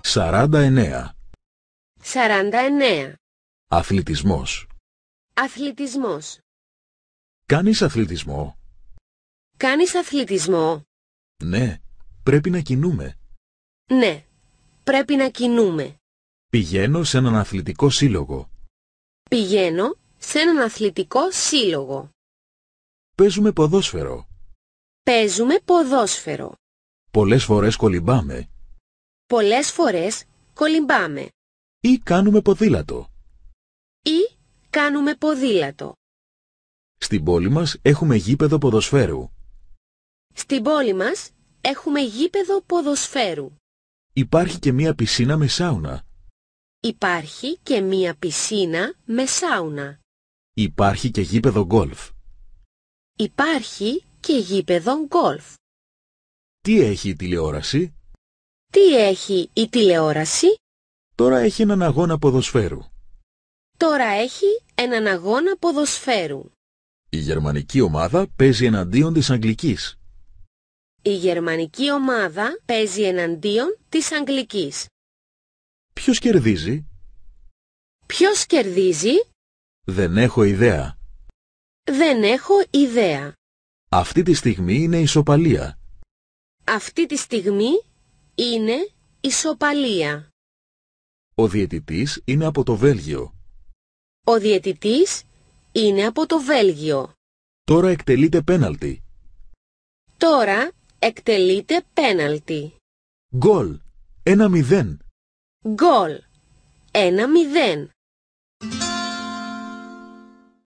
Σαράντα εννέα. Σαράντα εννέα. Αθλητισμός. Αθλητισμός. Κάνεις αθλητισμό. Κάνεις αθλητισμό. Ναι, πρέπει να κινούμε. Ναι, πρέπει να κινούμε. Πηγαίνω σε έναν αθλητικό σύλλογο. Πηγαίνω σε έναν αθλητικό σύλλογο. Παίζουμε ποδόσφαιρο. Παίζουμε ποδόσφαιρο. Πολλές φορές κολυμπάμε. Πολλές φορές κολυμπάμε. Ή κάνουμε ποδήλατο. Ή κάνουμε ποδήλατο. Στην πόλη μας έχουμε γήπεδο ποδοσφαίρου. Στην πόλη μας έχουμε γήπεδο ποδοσφαίρου. Υπάρχει και μία πισίνα με σάουνα. Υπάρχει και μία πισίνα με σάουνα. Υπάρχει και γήπεδο γκολφ. Υπάρχει και γήπεδο γκολφ. Τι έχει η τηλεόραση? Τι έχει η τηλεόραση? Τώρα έχει έναν αγώνα ποδοσφαίρου. Τώρα έχει έναν αγώνα ποδοσφαίρου. Η γερμανική ομάδα παίζει εναντίον της Αγγλικής. Η γερμανική ομάδα παίζει εναντίον της Αγγλικής. Ποιος κερδίζει? Ποιος κερδίζει? Δεν έχω ιδέα. Δεν έχω ιδέα. Αυτή τη στιγμή είναι ισοπαλία. Αυτή τη στιγμή είναι ισοπαλία. Ο διαιτητής είναι από το Βέλγιο. Ο διαιτητής είναι από το Βέλγιο. Τώρα εκτελείται πέναλτι. Τώρα εκτελείται πέναλτι. Γκολ. Ένα μηδέν. Γκολ. Ένα μηδέν.